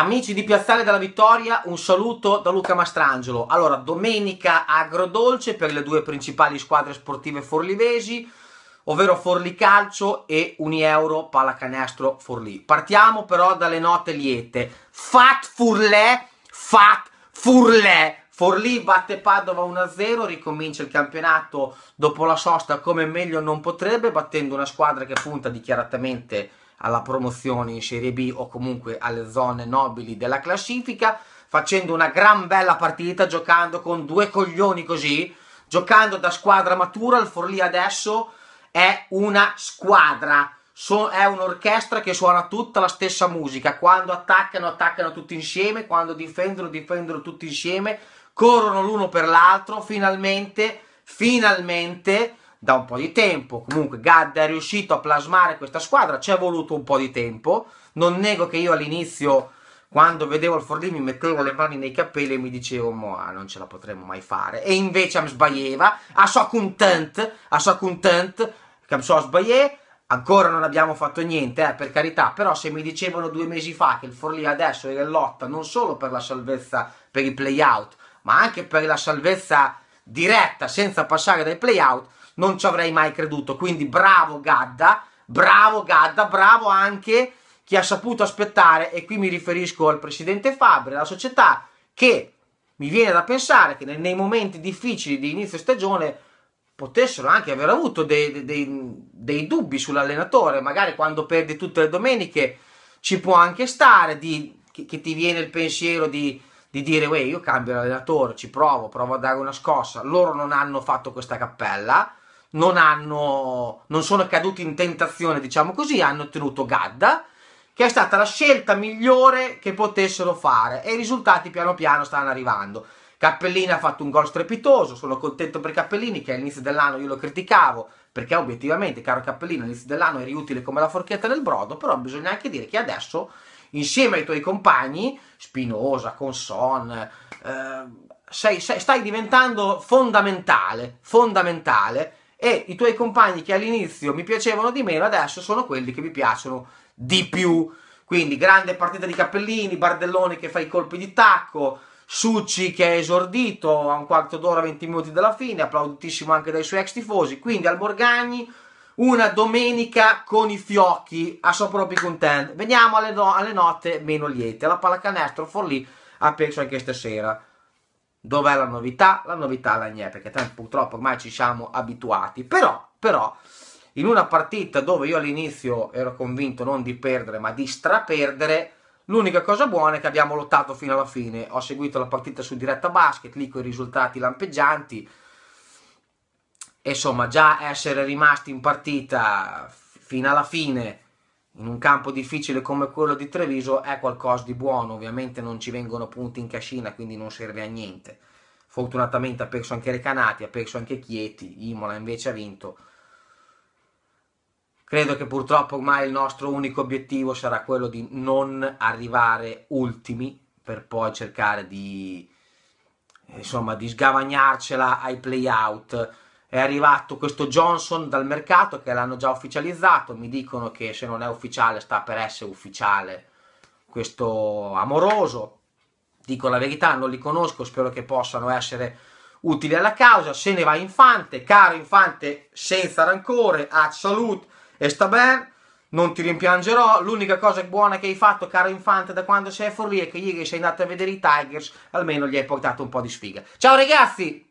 Amici di Piazzale della Vittoria, un saluto da Luca Mastrangelo. Allora, domenica agrodolce per le due principali squadre sportive forlivesi, ovvero Forlì Calcio e Unieuro Pallacanestro Forlì. Partiamo però dalle note liete. Fat Furlè, Fat Furlè. Forlì batte Padova 1-0, ricomincia il campionato dopo la sosta come meglio non potrebbe, battendo una squadra che punta dichiaratamente alla promozione in Serie B o comunque alle zone nobili della classifica, facendo una gran bella partita, giocando con due coglioni così, giocando da squadra matura, il Forlì adesso è una squadra, so, è un'orchestra che suona tutta la stessa musica, quando attaccano attaccano tutti insieme, quando difendono difendono tutti insieme, corrono l'uno per l'altro, finalmente, finalmente da un po' di tempo. Comunque Gadda è riuscito a plasmare questa squadra, ci è voluto un po' di tempo. Non nego che io all'inizio, quando vedevo il Forlì, mi mettevo le mani nei capelli e mi dicevo, ma ah, non ce la potremmo mai fare. E invece mi sbaglieva. a so content, a so content, che so sbagliare. Ancora non abbiamo fatto niente, eh, per carità, però se mi dicevano due mesi fa che il Forlì adesso era in lotta non solo per la salvezza per i playout, ma anche per la salvezza diretta senza passare dai playout, non ci avrei mai creduto. Quindi bravo Gadda, bravo Gadda, bravo anche chi ha saputo aspettare, e qui mi riferisco al presidente Fabri, alla società, che mi viene da pensare che nei momenti difficili di inizio stagione potessero anche aver avuto dei, dei, dei dubbi sull'allenatore, magari quando perdi tutte le domeniche ci può anche stare di, che, che, ti viene il pensiero di, di dire io cambio l'allenatore, ci provo, provo a dare una scossa, loro non hanno fatto questa cappella, non, hanno, non sono caduti in tentazione, diciamo così, hanno ottenuto Gadda, che è stata la scelta migliore che potessero fare e i risultati piano piano stanno arrivando. Cappellini ha fatto un gol strepitoso, sono contento per Cappellini che all'inizio dell'anno io lo criticavo perché obiettivamente, caro Cappellini, all'inizio dell'anno eri utile come la forchetta nel brodo, però bisogna anche dire che adesso insieme ai tuoi compagni, Spinosa, Conson, eh, sei, sei, stai diventando fondamentale, fondamentale e i tuoi compagni che all'inizio mi piacevano di meno adesso sono quelli che mi piacciono di più. Quindi grande partita di Cappellini, Bardelloni che fa i colpi di tacco, Succi che è esordito a un quarto d'ora, 20 minuti dalla fine, applauditissimo anche dai suoi ex tifosi. Quindi al Morgagni una domenica con i fiocchi a suo proprio content. Veniamo alle, no- alle notte meno liete. Alla pallacanestro Forlì ha perso anche stasera. Dov'è la novità? La novità la niente, perché tanto purtroppo ormai ci siamo abituati. Però, però, in una partita dove io all'inizio ero convinto non di perdere ma di straperdere, l'unica cosa buona è che abbiamo lottato fino alla fine. Ho seguito la partita su diretta basket, lì con i risultati lampeggianti. E insomma, già essere rimasti in partita fino alla fine in un campo difficile come quello di Treviso è qualcosa di buono, ovviamente non ci vengono punti in cascina, quindi non serve a niente. Fortunatamente ha perso anche Recanati, ha perso anche Chieti, Imola invece ha vinto. Credo che purtroppo ormai il nostro unico obiettivo sarà quello di non arrivare ultimi per poi cercare di, insomma, di sgavagnarcela ai play out è arrivato questo Johnson dal mercato che l'hanno già ufficializzato, mi dicono che se non è ufficiale sta per essere ufficiale questo amoroso, dico la verità, non li conosco, spero che possano essere utili alla causa, se ne va Infante, caro Infante senza rancore, a salute e sta bene, non ti rimpiangerò, l'unica cosa buona che hai fatto caro Infante da quando sei a Forlì è che ieri sei andato a vedere i Tigers, almeno gli hai portato un po' di sfiga. Ciao ragazzi!